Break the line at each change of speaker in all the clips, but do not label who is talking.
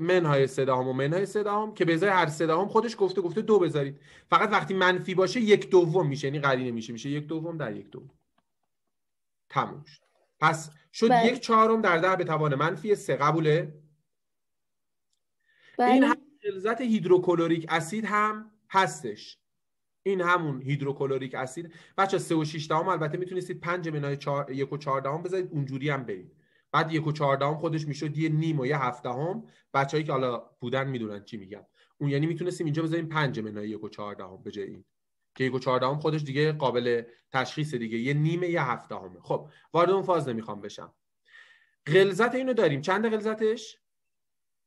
منهای های دهم و منهای سه هم که به هر صدام هم خودش گفته گفته دو بذارید فقط وقتی منفی باشه یک دوم میشه یعنی قرینه میشه میشه یک دوم در یک دوم تموم شد پس شد بله. یک چهارم در ده به توان منفی سه قبوله بله. این هم جلزت هیدروکلوریک اسید هم هستش این همون هیدروکلوریک اسید بچه سه و 6 دهم البته میتونستید پنج منهای من یک و چهار دهم بذارید اونجوری هم برید بعد یک و هم خودش میشد یه نیم و یه هفدهم هایی که حالا بودن میدونن چی میگم اون یعنی میتونستیم اینجا بذاریم پنج منهای یک و چهاردهم به این که یک و چهاردهم خودش دیگه قابل تشخیص دیگه یه نیمه یه هفدهمه خب وارد اون فاز نمیخوام بشم غلظت اینو داریم چند غلزتش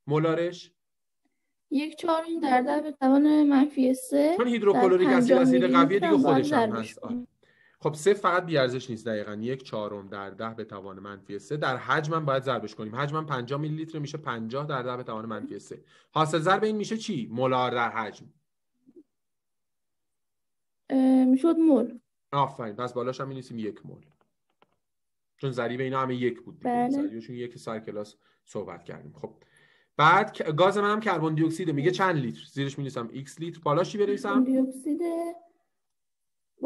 مولارش یک چهارم در در به توان منفی سه چون هیدروکلوریک اسید قویه خودش خب سه فقط بیارزش نیست دقیقا یک چهارم در ده به توان منفی سه در حجم باید ضربش کنیم حجم پنجاه میلی لیتر میشه پنجاه در ده به توان منفی سه حاصل ضرب این میشه چی مولار در حجم میشد مول آفرین پس بالاش هم می‌نویسیم یک مول چون ضریب اینا همه یک بود بله. چون یک سر کلاس صحبت کردیم خب بعد گاز هم کربن دی میگه چند لیتر زیرش می‌نویسم x لیتر بالاشی بنویسم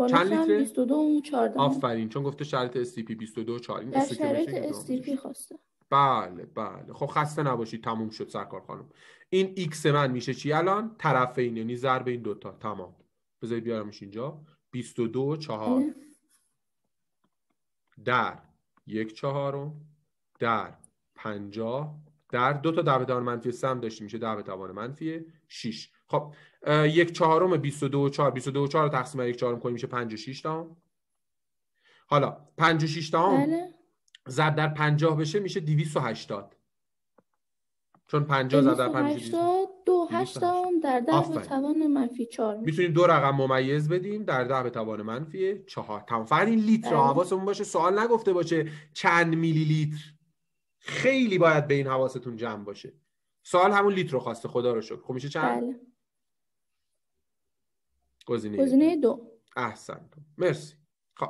چند لیتر 22 و 14 آفرین چون گفته شرط SCP 22 و 4 این در شرط SCP خواسته بله بله خب خسته نباشید تموم شد سرکار خانم این x من میشه چی الان طرف این یعنی ضرب این دوتا تمام بذارید بیارمش اینجا 22 و 4 در یک چهارم در پنجاه در دو تا دعوه توان منفی سم داشتیم میشه دعوه توان منفی 6 خب یک چهارم 22 و 4 22 و 4 رو تقسیم بر یک چهارم کنیم میشه 56 تا حالا 56 تا بله. زد ضرب در 50 بشه میشه 280 چون 50 ضرب در 50 280 در ده به توان منفی 4 میتونیم دو رقم ممیز بدیم در ده به توان منفی 4 تمام فقط این لیتر رو بله. حواسمون باشه سوال نگفته باشه چند میلی لیتر خیلی باید به این حواستون جمع باشه سوال همون لیتر رو خواسته خدا رو شکر خب میشه چند بله. گزینه دو احسن مرسی خب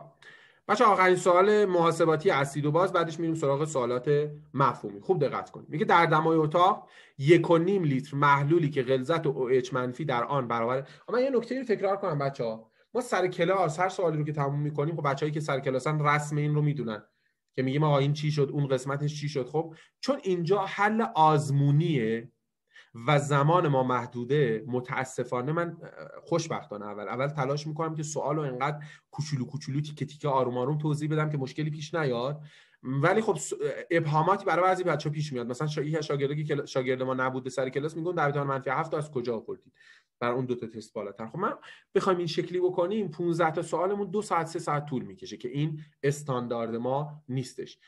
بچه آخرین سوال محاسباتی اسید و باز بعدش میریم سراغ سوالات مفهومی خوب دقت کنیم میگه در دمای اتاق یک و نیم لیتر محلولی که غلظت و اچ منفی در آن برابر من یه نکته رو تکرار کنم بچه ها ما سر کلاس هر سوالی رو که تموم میکنیم خب بچه‌ای که سر کلاسن رسم این رو میدونن که میگیم آقا این چی شد اون قسمتش چی شد خب چون اینجا حل آزمونیه و زمان ما محدوده متاسفانه من خوشبختانه اول اول تلاش میکنم که سوال و انقدر کوچولو کوچولو تیکه تیکه آروم آروم توضیح بدم که مشکلی پیش نیاد ولی خب ابهاماتی برای بعضی بچه پیش میاد مثلا شاگردی که شاگرد ما نبوده سر کلاس میگن در امتحان منفی 7 از کجا آوردید برای اون دو تا تست بالاتر خب من بخوایم این شکلی بکنیم 15 تا سوالمون دو ساعت سه ساعت طول میکشه که این استاندارد ما نیستش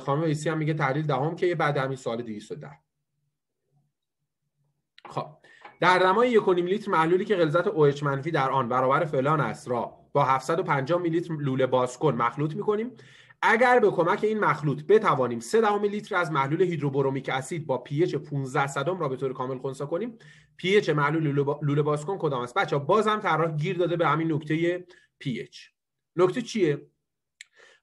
خانم ویسی هم میگه تحلیل دهم که بعد همین سوال 210 خب در دمای 1.5 لیتر محلولی که غلظت OH منفی در آن برابر فلان است را با 750 میلی لیتر لوله بازکن مخلوط می‌کنیم اگر به کمک این مخلوط بتوانیم 3 دهم لیتر از محلول هیدروبرومیک اسید با pH 15 صدم را به طور کامل خنسا کنیم pH محلول لوله بازکن کدام است بچه بازم طراح گیر داده به همین نکته pH نکته چیه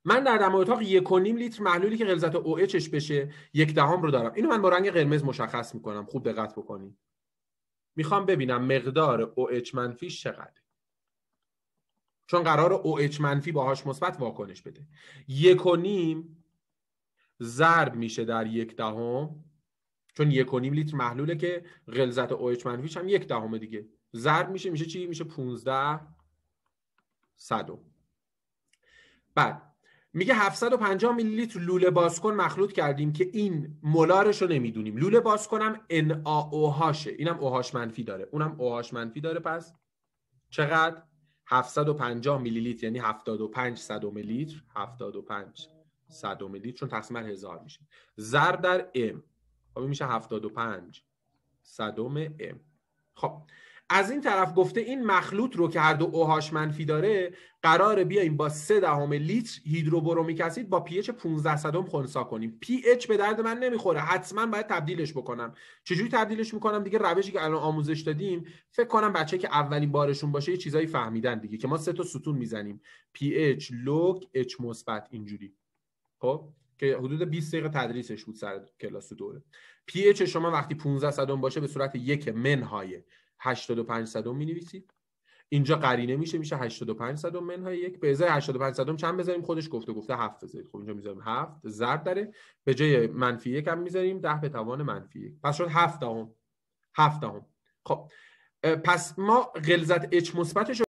من در دمای اتاق 1.5 لیتر محلولی که غلظت اچش بشه یک دهم رو دارم اینو من با رنگ قرمز مشخص می‌کنم خوب دقت بکنید میخوام ببینم مقدار اچ منفیش چقدر چون قرار اچ منفی باهاش مثبت واکنش بده یک و نیم ضرب میشه در یک دهم چون یک و نیم لیتر محلوله که غلظت اچ منفیش هم یک دهم دیگه ضرب میشه میشه چی میشه 15 صدم بعد میگه 750 میلی لیتر لوله بازکن مخلوط کردیم که این مولارش رو نمیدونیم لوله بازکنم NaOH اینم OH منفی داره اونم OH منفی داره پس چقدر 750 میلی لیتر یعنی 75 صد میلی لیتر 75 صد میلی لیتر چون تقسیم بر 1000 میشه ضرب در m خب میشه 75 صدم m خب از این طرف گفته این مخلوط رو که هر دو اوهاش منفی داره قراره بیایم با 3 دهم لیتر هیدروبرومیک اسید با پی اچ 15 صدم خنسا کنیم پی اچ به درد من نمیخوره حتما باید تبدیلش بکنم چجوری تبدیلش میکنم دیگه روشی که الان آموزش دادیم فکر کنم بچه که اولین بارشون باشه یه چیزایی فهمیدن دیگه که ما سه تا ستون میزنیم پی اچ لوگ اچ مثبت اینجوری خب که حدود 20 دقیقه تدریسش بود سر کلاس دوره پی اچ شما وقتی 15 صدم باشه به صورت یک منهای 85 صدم نویسید اینجا قرینه میشه میشه 85 صدم منهای یک به ازای 85 صدم چند بذاریم خودش گفته گفته 7 بذارید خب اینجا میذاریم 7 ضرب داره به جای منفی یک هم میذاریم 10 به توان منفی یک پس شد 7 دهم 7 دهم خب پس ما غلظت اچ مثبتش